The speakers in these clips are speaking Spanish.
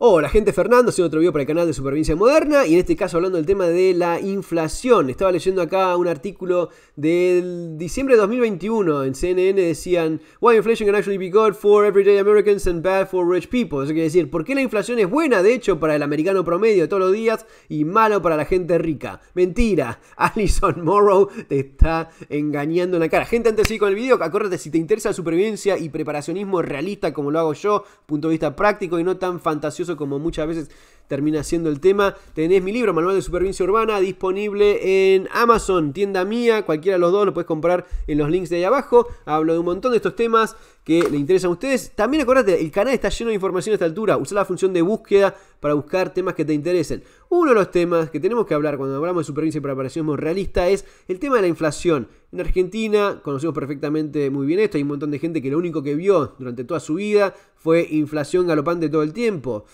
Hola, gente Fernando, haciendo otro video para el canal de Supervivencia Moderna y en este caso hablando del tema de la inflación. Estaba leyendo acá un artículo del diciembre de 2021 en CNN decían Why inflation can actually be good for everyday Americans and bad for rich people. Eso quiere decir, ¿por qué la inflación es buena de hecho para el americano promedio de todos los días y malo para la gente rica? Mentira, Alison Morrow te está engañando en la cara. Gente, antes de seguir con el video, acuérdate si te interesa la supervivencia y preparacionismo realista como lo hago yo, punto de vista práctico y no tan fantasioso como muchas veces termina siendo el tema. Tenés mi libro, Manual de Supervivencia Urbana, disponible en Amazon, tienda mía, cualquiera de los dos, lo puedes comprar en los links de ahí abajo. Hablo de un montón de estos temas que le interesan a ustedes. También acordate, el canal está lleno de información a esta altura. Usa la función de búsqueda para buscar temas que te interesen. Uno de los temas que tenemos que hablar cuando hablamos de supervivencia y preparación realista es el tema de la inflación. En Argentina conocemos perfectamente muy bien esto, hay un montón de gente que lo único que vio durante toda su vida fue inflación galopante todo el tiempo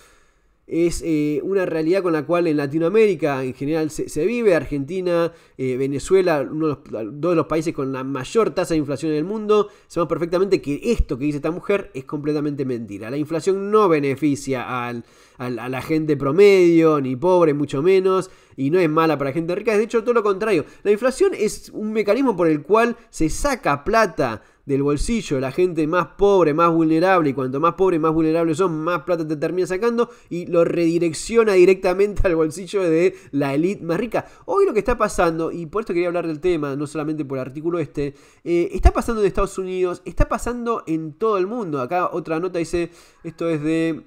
es eh, una realidad con la cual en Latinoamérica en general se, vive. Argentina, eh, Venezuela, uno de los, dos de los países con la mayor tasa de inflación en el mundo. Sabemos perfectamente que esto que dice esta mujer es completamente mentira. La inflación no beneficia al, a la gente promedio, ni pobre, mucho menos, y no es mala para gente rica. Es de hecho todo lo contrario. La inflación es un mecanismo por el cual se saca plata del bolsillo, la gente más pobre, más vulnerable, y cuanto más pobre, más vulnerable son, más plata te termina sacando y lo redirecciona directamente al bolsillo de la élite más rica. Hoy lo que está pasando, y por esto quería hablar del tema, no solamente por el artículo este, eh, está pasando en Estados Unidos, está pasando en todo el mundo. Acá otra nota dice, esto es de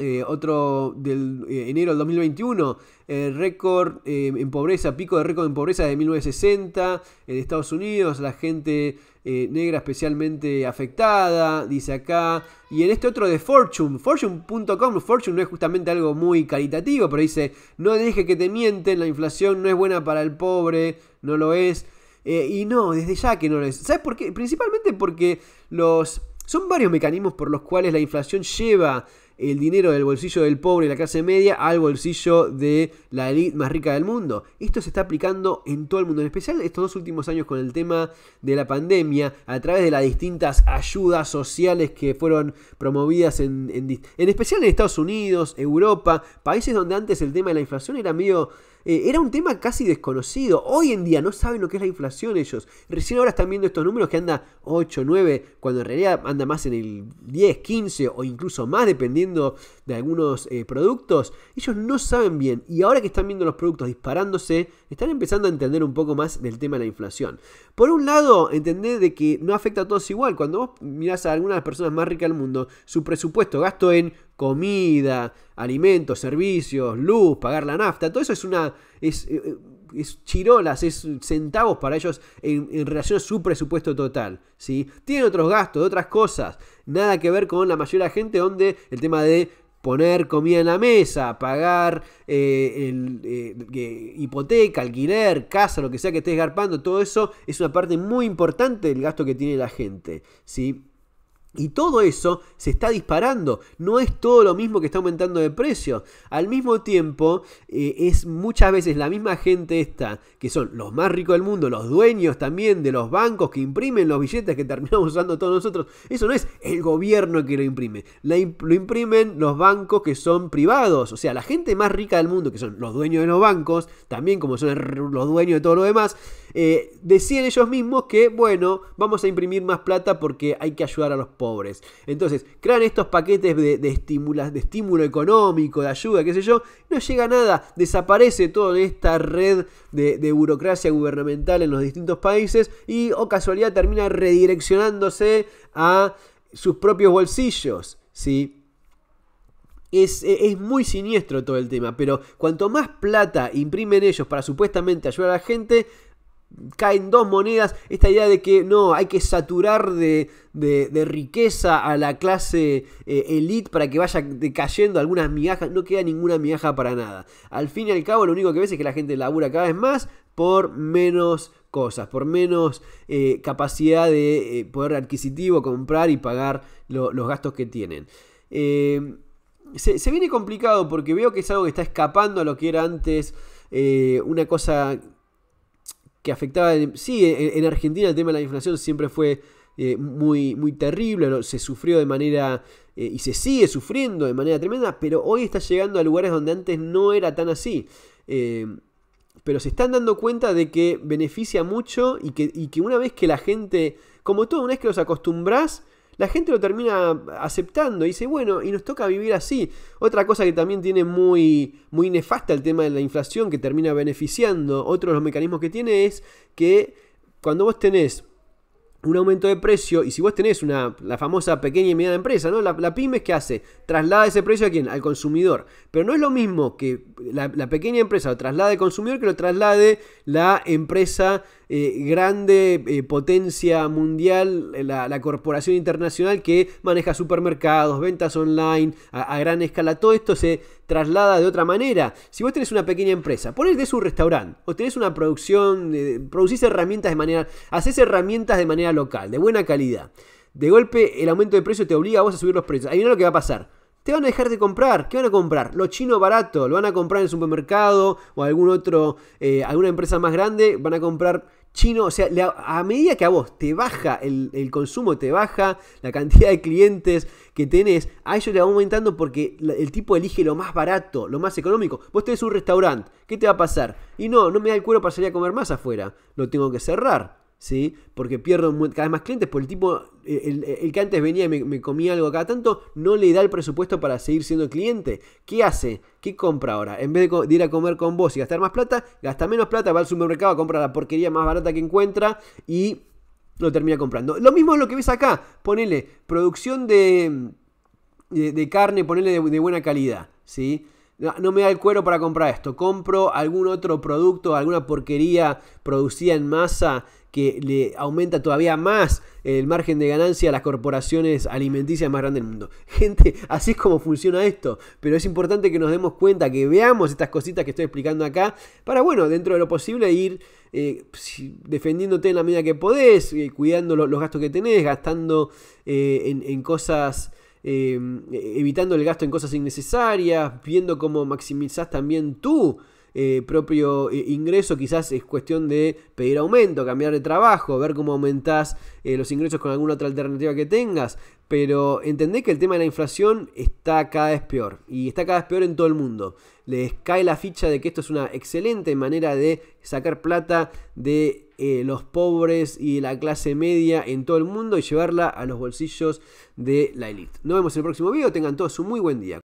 eh, otro del eh, enero del 2021, el récord en pobreza, pico de récord en pobreza de 1960 en Estados Unidos, la gente eh, negra especialmente afectada, dice acá. Y en este otro de Fortune, fortune.com, Fortune no es justamente algo muy caritativo, pero dice, no deje que te mienten, la inflación no es buena para el pobre, no lo es. Eh, y no, desde ya que no lo es. ¿Sabes por qué? Principalmente porque los... Son varios mecanismos por los cuales la inflación lleva el dinero del bolsillo del pobre y la clase media al bolsillo de la élite más rica del mundo. Esto se está aplicando en todo el mundo, en especial estos dos últimos años con el tema de la pandemia, a través de las distintas ayudas sociales que fueron promovidas en, en, especial en Estados Unidos, Europa, países donde antes el tema de la inflación era medio eh, era un tema casi desconocido. Hoy en día no saben lo que es la inflación ellos. Recién ahora están viendo estos números que anda 8, 9, cuando en realidad anda más en el 10, 15 o incluso más dependiendo de algunos eh, productos. Ellos no saben bien y ahora que están viendo los productos disparándose, están empezando a entender un poco más del tema de la inflación. Por un lado, entender de que no afecta a todos igual. Cuando vos mirás a algunas de las personas más ricas del mundo, su presupuesto gasto en comida, alimentos, servicios, luz, pagar la nafta, todo eso es una... Es, eh, eh, es chirolas, es centavos para ellos en, relación a su presupuesto total. ¿sí? Tienen otros gastos, otras cosas, nada que ver con la mayoría de la gente donde el tema de poner comida en la mesa, pagar eh, el, hipoteca, alquiler, casa, lo que sea que estés garpando, todo eso es una parte muy importante del gasto que tiene la gente. ¿sí? Y todo eso se está disparando, no es todo lo mismo que está aumentando de precio. Al mismo tiempo, eh, es muchas veces la misma gente esta, que son los más ricos del mundo, los dueños también de los bancos que imprimen los billetes que terminamos usando todos nosotros. Eso no es el gobierno que lo imprime, lo imprimen los bancos que son privados. O sea, la gente más rica del mundo, que son los dueños de los bancos, también como son los dueños de todo lo demás, eh, decían ellos mismos que, bueno, vamos a imprimir más plata porque hay que ayudar a los pobres. Entonces, crean estos paquetes de, estímulo, de estímulo económico, de ayuda, qué sé yo, no llega nada, desaparece toda esta red de, burocracia gubernamental en los distintos países y, o oh casualidad, termina redireccionándose a sus propios bolsillos, ¿sí? Es, es, muy siniestro todo el tema, pero cuanto más plata imprimen ellos para supuestamente ayudar a la gente, caen dos monedas esta idea de que no, hay que saturar de, riqueza a la clase eh, elite para que vaya cayendo algunas migajas, no queda ninguna migaja para nada. Al fin y al cabo lo único que ves es que la gente labura cada vez más por menos cosas, por menos eh, capacidad de eh, poder adquisitivo, comprar y pagar los gastos que tienen. Se, se, viene complicado porque veo que es algo que está escapando a lo que era antes una cosa que afectaba. Sí, en, Argentina el tema de la inflación siempre fue eh, muy, muy terrible, se sufrió de manera eh, y se sigue sufriendo de manera tremenda, pero hoy está llegando a lugares donde antes no era tan así. Eh, pero se están dando cuenta de que beneficia mucho y que, y que, una vez que la gente, como todo, una vez que los acostumbras la gente lo termina aceptando y dice, bueno, y nos toca vivir así. Otra cosa que también tiene muy, muy nefasta el tema de la inflación que termina beneficiando, otro de los mecanismos que tiene es que cuando vos tenés un aumento de precio. Y si vos tenés una, la famosa pequeña y mediana empresa, ¿no? La, pyme es que hace, traslada ese precio a quién? Al consumidor. Pero no es lo mismo que la, pequeña empresa lo traslade al consumidor que lo traslade la empresa eh, grande, eh, potencia mundial, eh, la, corporación internacional que maneja supermercados, ventas online a gran escala. Todo esto se traslada de otra manera. Si vos tenés una pequeña empresa, el de su restaurante, o tenés una producción, de, herramientas de manera, haces herramientas de manera local, de buena calidad. De golpe el aumento de precio te obliga a vos a subir los precios. Ahí no lo que va a pasar te van a dejar de comprar. ¿Qué van a comprar? Lo chino barato, lo van a comprar en el supermercado o algún otro, eh, alguna empresa más grande, van a comprar chino. O sea, a medida que a vos te baja el, consumo, te baja la cantidad de clientes que tenés, a ellos le va aumentando porque el tipo elige lo más barato, lo más económico. Vos tenés un restaurante, ¿qué te va a pasar? Y no, no me da el cuero para salir a comer más afuera, lo tengo que cerrar. ¿sí? Porque pierdo cada vez más clientes, porque el tipo, eh, el, que antes venía y me, comía algo cada tanto, no le da el presupuesto para seguir siendo cliente. ¿Qué hace? ¿Qué compra ahora? En vez de, ir a comer con vos y gastar más plata, gasta menos plata, va al supermercado, compra la porquería más barata que encuentra y lo termina comprando. Lo mismo es lo que ves acá, ponele, producción de, de, carne, ponele de, buena calidad, ¿sí? no, me da el cuero para comprar esto. Compro algún otro producto, alguna porquería producida en masa que le aumenta todavía más el margen de ganancia a las corporaciones alimenticias más grandes del mundo. Gente, así es como funciona esto, pero es importante que nos demos cuenta, que veamos estas cositas que estoy explicando acá, para, bueno, dentro de lo posible ir eh, defendiéndote en la medida que podés, eh, cuidando los gastos que tenés, gastando eh, en, cosas... evitando el gasto en cosas innecesarias, viendo cómo maximizás también tú eh, propio eh, ingreso, quizás es cuestión de pedir aumento, cambiar de trabajo, ver cómo aumentás eh, los ingresos con alguna otra alternativa que tengas. Pero entendé que el tema de la inflación está cada vez peor y está cada vez peor en todo el mundo. Les cae la ficha de que esto es una excelente manera de sacar plata de los pobres y la clase media en todo el mundo y llevarla a los bolsillos de la élite. Nos vemos en el próximo video. Tengan todos un muy buen día.